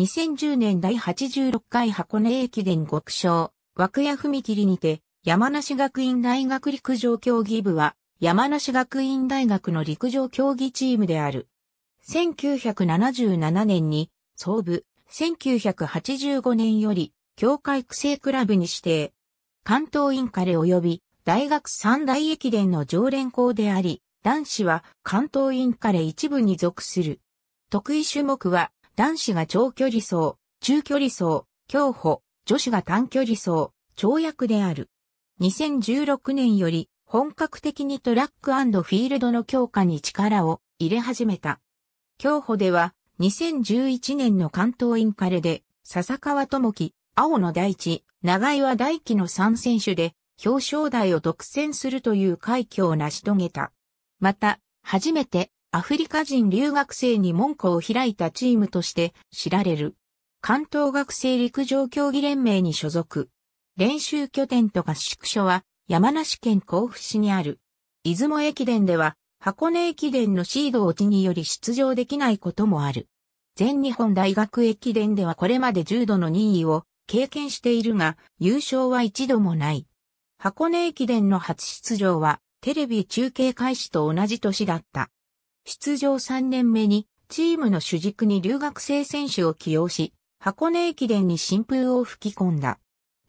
2010年第86回箱根駅伝極小、枠屋踏切にて、山梨学院大学陸上競技部は、山梨学院大学の陸上競技チームである。1977年に、総部、1985年より、協会育成クラブに指定。関東インカレ及び、大学三大駅伝の常連校であり、男子は関東インカレ一部に属する。得意種目は男子が長距離走、中距離走、競歩、女子が短距離走、跳躍である。2016年より本格的にトラックフィールドの強化に力を入れ始めた。競歩では2011年の関東インカレで笹川智樹、青野大地、長岩大輝の3選手で表彰台を独占するという快挙を成し遂げた。また、初めてアフリカ人留学生に門戸を開いたチームとして知られる。関東学生陸上競技連盟に所属。練習拠点と合宿所は山梨県甲府市にある。出雲駅伝では箱根駅伝のシード落ちにより出場できないこともある。全日本大学駅伝ではこれまで重度の任意を経験しているが優勝は一度もない。箱根駅伝の初出場はテレビ中継開始と同じ年だった。出場3年目に、チームの主軸に留学生選手を起用し、箱根駅伝に新風を吹き込んだ。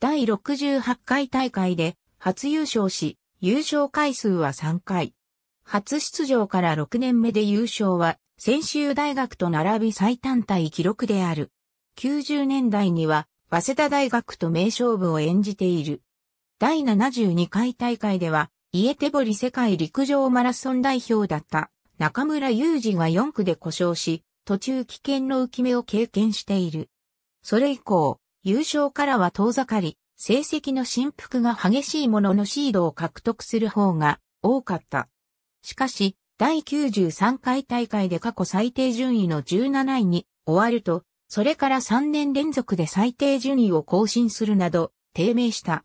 第68回大会で初優勝し、優勝回数は3回。初出場から6年目で優勝は、専修大学と並び最短体記録である。90年代には、早稲田大学と名勝負を演じている。第72回大会では、イエテボリ世界陸上マラソン代表だった中村雄二が4区で故障し、途中危険の浮き目を経験している。それ以降、優勝からは遠ざかり、成績の振幅が激しいもののシードを獲得する方が多かった。しかし、第93回大会で過去最低順位の17位に終わると、それから3年連続で最低順位を更新するなど、低迷した。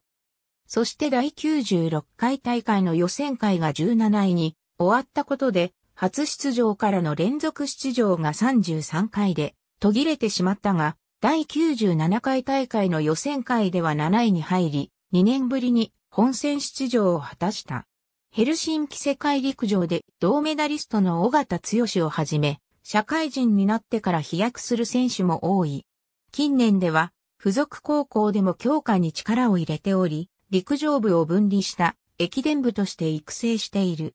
そして第96回大会の予選会が17位に終わったことで、初出場からの連続出場が33回で途切れてしまったが、第97回大会の予選会では7位に入り、2年ぶりに本戦出場を果たした。ヘルシンキ世界陸上で銅メダリストの尾形剛をはじめ、社会人になってから飛躍する選手も多い。近年では、付属高校でも強化に力を入れており、陸上部を分離した駅伝部として育成している。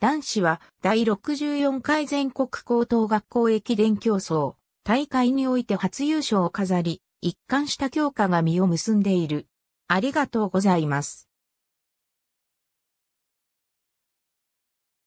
男子は第64回全国高等学校駅伝競争大会において初優勝を飾り、一貫した強化が実を結んでいる。ありがとうございます。